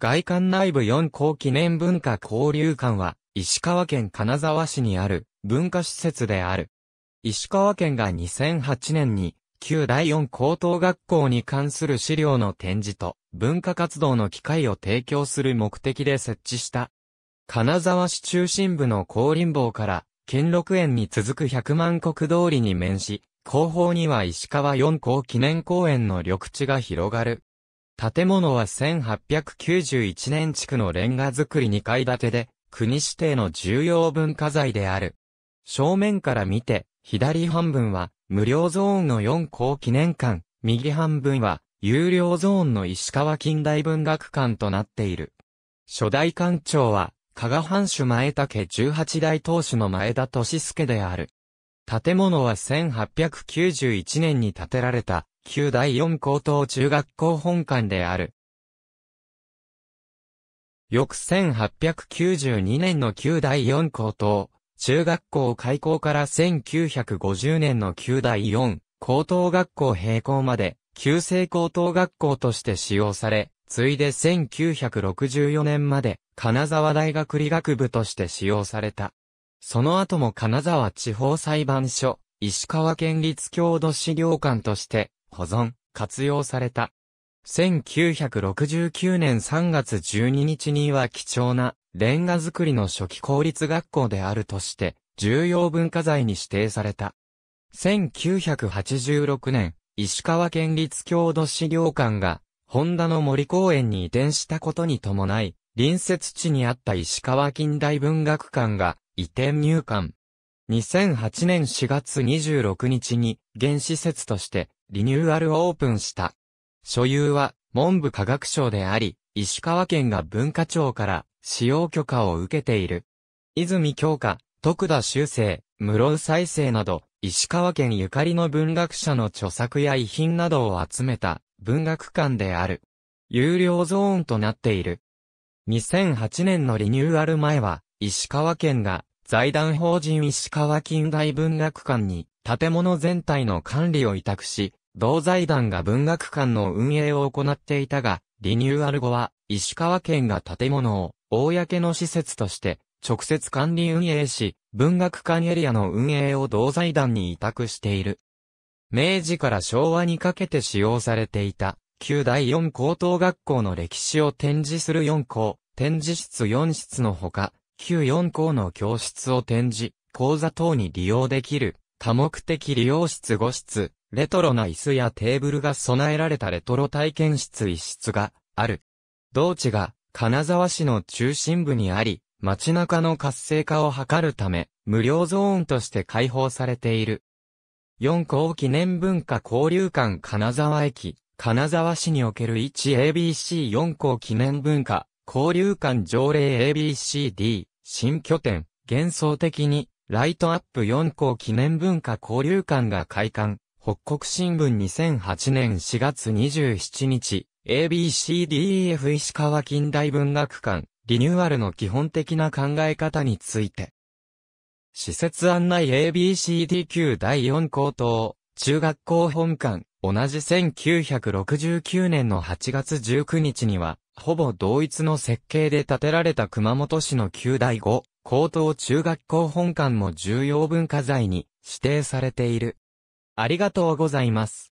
外観内部4項記念文化交流館は、石川県金沢市にある文化施設である。石川県が2008年に、旧第4高等学校に関する資料の展示と、文化活動の機会を提供する目的で設置した。金沢市中心部の高林坊から、県六園に続く百万国通りに面し、後方には石川四高記念公園の緑地が広がる。建物は1891年築のレンガ造り2階建てで、国指定の重要文化財である。正面から見て、左半分は無料ゾーンの4校記念館、右半分は有料ゾーンの石川近代文学館となっている。初代館長は、加賀藩主前竹18代当主の前田利助である。建物は1891年に建てられた旧第四高等中学校本館である。翌1892年の旧第四高等中学校開校から1950年の旧第四高等学校閉校まで、旧制高等学校として使用され、ついで1964年まで、金沢大学理学部として使用された。その後も金沢地方裁判所、石川県立郷土資料館として、保存、活用された。1969年3月12日には貴重なレンガ作りの初期公立学校であるとして重要文化財に指定された。1986年、石川県立郷土資料館がホンダの森公園に移転したことに伴い、隣接地にあった石川近代文学館が移転入館。2008年4月26日に原施設としてリニューアルオープンした。所有は文部科学省であり、石川県が文化庁から使用許可を受けている。泉京香、徳田修正、室生再生など、石川県ゆかりの文学者の著作や遺品などを集めた文学館である。有料ゾーンとなっている。2008年のリニューアル前は、石川県が財団法人石川近代文学館に建物全体の管理を委託し、同財団が文学館の運営を行っていたが、リニューアル後は、石川県が建物を、公の施設として、直接管理運営し、文学館エリアの運営を同財団に委託している。明治から昭和にかけて使用されていた、旧第四高等学校の歴史を展示する四校、展示室四室のほか、旧四校の教室を展示、講座等に利用できる、多目的利用室五室、レトロな椅子やテーブルが備えられたレトロ体験室一室がある。同地が金沢市の中心部にあり、街中の活性化を図るため、無料ゾーンとして開放されている。4校記念文化交流館金沢駅、金沢市における 1ABC4 校記念文化交流館条例 ABCD 新拠点、幻想的に、ライトアップ4校記念文化交流館が開館。北国新聞2008年4月27日、ABCDEF 石川近代文学館、リニューアルの基本的な考え方について。施設案内 ABCDQ 第4高等、中学校本館、同じ1969年の8月19日には、ほぼ同一の設計で建てられた熊本市の旧第5、高等中学校本館も重要文化財に指定されている。ありがとうございます。